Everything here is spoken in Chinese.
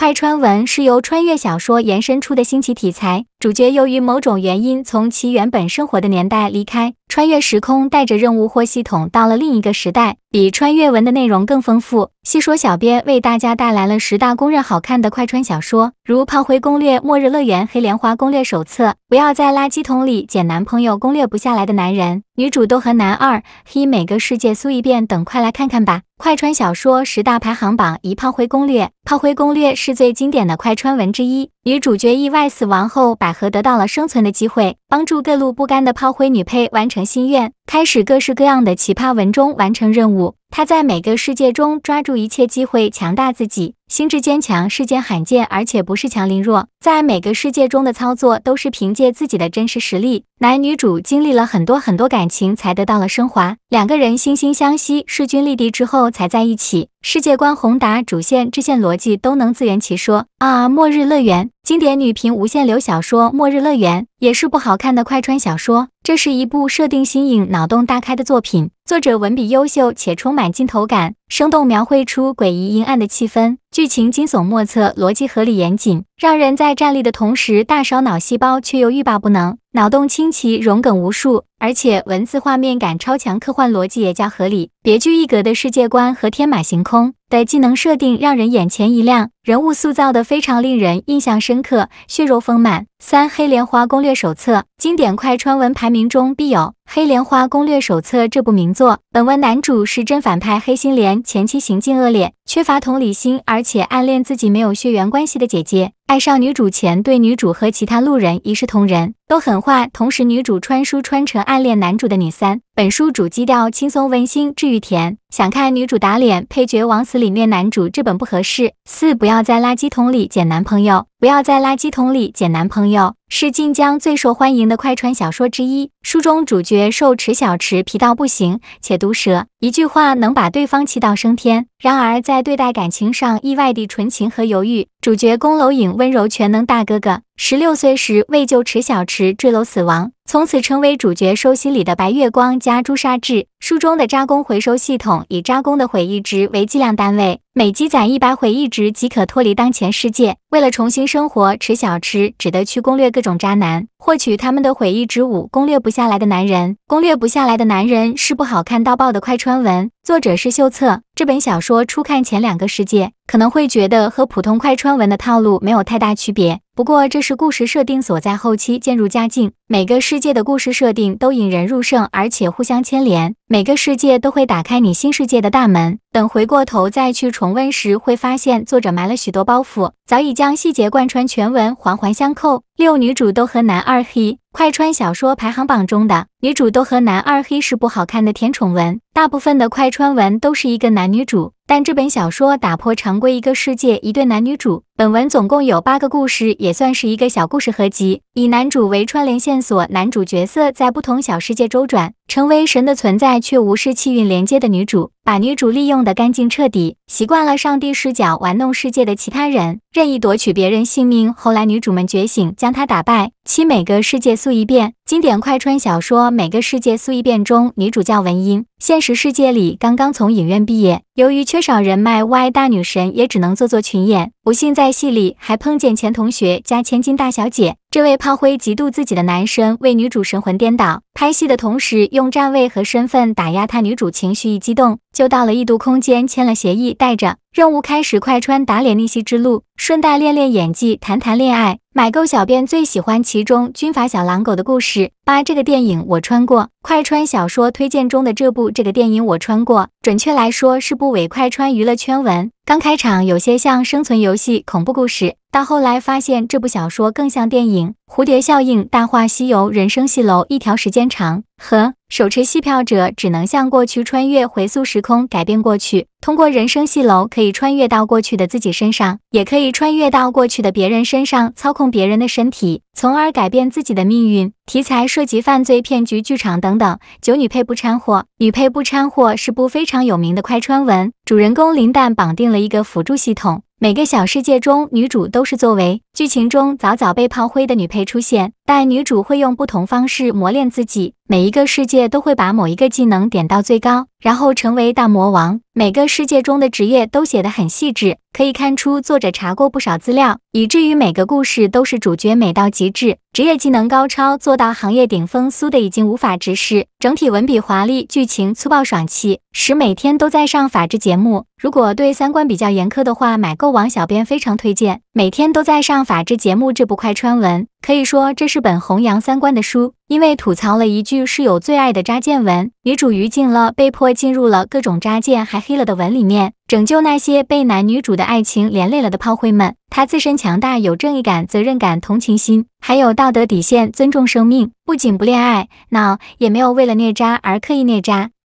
快穿文是由穿越小说延伸出的新奇题材，主角由于某种原因从其原本生活的年代离开。穿越时空，带着任务或系统到了另一个时代，比穿越文的内容更丰富。细说小编为大家带来了十大公认好看的快穿小说，如《炮灰攻略》《末日乐园》《黑莲花攻略手册》《不要在垃圾桶里捡男朋友》《攻略不下来的男人》《女主都和男二黑》《每个世界苏一遍》等，快来看看吧！快穿小说十大排行榜：一、炮灰攻略。炮灰攻略是最经典的快穿文之一，女主角意外死亡后，百合得到了生存的机会，帮助各路不甘的炮灰女配完成。心愿开始各式各样的奇葩文中完成任务，他在每个世界中抓住一切机会强大自己，心智坚强是件罕见，而且不是强凌弱，在每个世界中的操作都是凭借自己的真实实力。男女主经历了很多很多感情，才得到了升华，两个人惺惺相惜，势均力敌之后才在一起。世界观宏达，主线支线逻辑都能自圆其说啊！末日乐园，经典女频无限流小说《末日乐园》。也是不好看的快穿小说。这是一部设定新颖、脑洞大开的作品。作者文笔优秀，且充满镜头感，生动描绘出诡异阴暗的气氛。剧情惊悚莫测，逻辑合理严谨，让人在站立的同时大烧脑细胞，却又欲罢不能。脑洞清奇，融梗无数，而且文字画面感超强，科幻逻辑也较合理。别具一格的世界观和天马行空的技能设定，让人眼前一亮。人物塑造的非常令人印象深刻，血肉丰满。《三黑莲花攻略手册》经典快穿文排名中必有《黑莲花攻略手册》这部名作。本文男主是真反派黑心莲，前期行径恶劣，缺乏同理心，而且暗恋自己没有血缘关系的姐姐。爱上女主前，对女主和其他路人一视同仁，都狠话。同时，女主穿书穿成暗恋男主的女三。本书主基调轻松温馨、治愈甜。想看女主打脸，配角往死里虐男主，这本不合适。四不要在垃圾桶里捡男朋友。不要在垃圾桶里捡男朋友，是晋江最受欢迎的快穿小说之一。书中主角受池小池皮到不行，且毒舌，一句话能把对方气到升天。然而在对待感情上，意外的纯情和犹豫。主角宫楼影温柔全能大哥哥，十六岁时为救池小池坠楼死亡，从此成为主角收心里的白月光加朱砂痣。书中的渣攻回收系统以渣攻的回忆值为计量单位，每积攒一百回忆值即可脱离当前世界。为了重新生活，池小池只得去攻略各种渣男，获取他们的回忆值。五攻略不下来的男人，攻略不下来的男人是不好看到爆的快穿文。作者是秀策。这本小说初看前两个世界可能会觉得和普通快穿文的套路没有太大区别，不过这是故事设定所在，后期渐入佳境。每个世界的故事设定都引人入胜，而且互相牵连，每个世界都会打开你新世界的大门。等回过头再去重温时，会发现作者埋了许多包袱，早已将细节贯穿全文，环环相扣。六女主都和男二黑。快穿小说排行榜中的女主都和男二黑是不好看的甜宠文，大部分的快穿文都是一个男女主，但这本小说打破常规，一个世界一对男女主。本文总共有八个故事，也算是一个小故事合集。以男主为串联线索，男主角色在不同小世界周转，成为神的存在，却无视气运连接的女主，把女主利用的干净彻底。习惯了上帝视角玩弄世界的其他人，任意夺取别人性命。后来女主们觉醒，将他打败。七每个世界诉一遍经典快穿小说《每个世界诉一遍》中，女主叫文英，现实世界里刚刚从影院毕业，由于缺少人脉，y 大女神也只能做做群演。不幸在戏里还碰见前同学加千金大小姐，这位炮灰嫉妒自己的男神为女主神魂颠倒，拍戏的同时用站位和身份打压她。女主情绪一激动，就到了异度空间签了协议，带着任务开始快穿打脸逆袭之路，顺带练练演技，谈谈恋爱。买购小编最喜欢其中《军阀小狼狗》的故事。八，这个电影我穿过。快穿小说推荐中的这部，这个电影我穿过。准确来说是部伪快穿娱乐圈文。刚开场有些像生存游戏、恐怖故事，到后来发现这部小说更像电影。蝴蝶效应，大话西游，人生戏楼，一条时间长。和手持戏票者只能向过去穿越回溯时空，改变过去。通过人生戏楼，可以穿越到过去的自己身上，也可以穿越到过去的别人身上，操控别人的身体，从而改变自己的命运。题材涉及犯罪、骗局、剧场等等。九女配不掺和，女配不掺和是部非常有名的快穿文，主人公林旦绑定了一个辅助系统。每个小世界中，女主都是作为剧情中早早被炮灰的女配出现，但女主会用不同方式磨练自己。每一个世界都会把某一个技能点到最高，然后成为大魔王。每个世界中的职业都写得很细致，可以看出作者查过不少资料，以至于每个故事都是主角美到极致，职业技能高超，做到行业顶峰，苏的已经无法直视。整体文笔华丽，剧情粗暴爽气，使每天都在上法制节目。如果对三观比较严苛的话，买购网小编非常推荐。每天都在上法制节目这部快穿文，可以说这是本弘扬三观的书。因为吐槽了一句室友最爱的扎见文，女主于静了被迫进入了各种扎见还黑了的文里面，拯救那些被男女主的爱情连累了的炮灰们。她自身强大，有正义感、责任感、同情心，还有道德底线，尊重生命。不仅不恋爱脑，也没有为了虐渣而刻意虐渣。